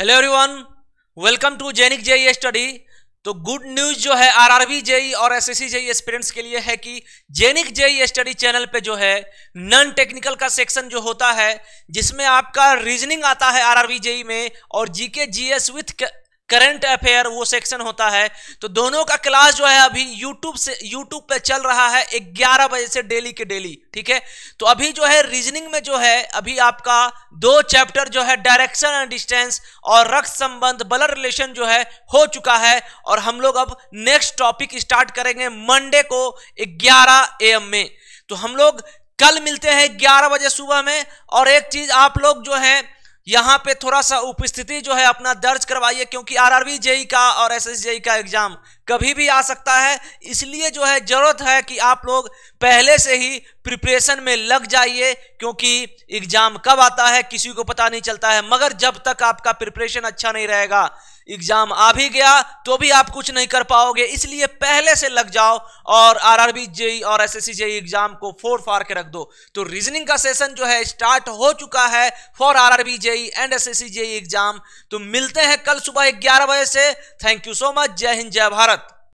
hello everyone welcome to जेनिक JE study तो good news जो है आरआरबी जेई e और एसएससी जेई एक्सपीरियंस के लिए है कि जेनिक जेई स्टडी चैनल पे जो है नॉन टेक्निकल का सेक्शन जो होता है जिसमें आपका रीजनिंग आता है आरआरबी जेई e में और GK GS with current affair वो सेक्शन होता है तो दोनों का क्लास जो है अभी यूट्यूब से यूट्यूब पे चल रहा है ग्यारह बजे से डेली के डेली ठीक है तो अभी जो है रीजनिंग में जो है अभी आपका दो चैप्टर जो है डायरेक्शन एंड डिस्टेंस और रक्त संबंध ब्लड रिलेशन जो है हो चुका है और हम लोग अब नेक्स्ट टॉपिक स्टार्ट करेंगे मंडे को ग्यारह ए में तो हम लोग कल मिलते हैं ग्यारह बजे सुबह में और एक चीज आप लोग जो है यहाँ पे थोड़ा सा उपस्थिति जो है अपना दर्ज करवाइए क्योंकि आरआरबी जेई का और जेई का एग्जाम कभी भी आ सकता है इसलिए जो है ज़रूरत है कि आप लोग पहले से ही प्रिपरेशन में लग जाइए क्योंकि एग्ज़ाम कब आता है किसी को पता नहीं चलता है मगर जब तक आपका प्रिपरेशन अच्छा नहीं रहेगा एग्ज़ाम आ भी गया तो भी आप कुछ नहीं कर पाओगे इसलिए पहले से लग जाओ और आरआरबी जेई और एसएससी जेई एग्ज़ाम को फोर फार के रख दो तो रीजनिंग का सेशन जो है स्टार्ट हो चुका है for RRB JE and SSC JE exam तो मिलते हैं कल सुबह ग्यारह बजे से थैंक यू सो मच जय हिंद जय भारत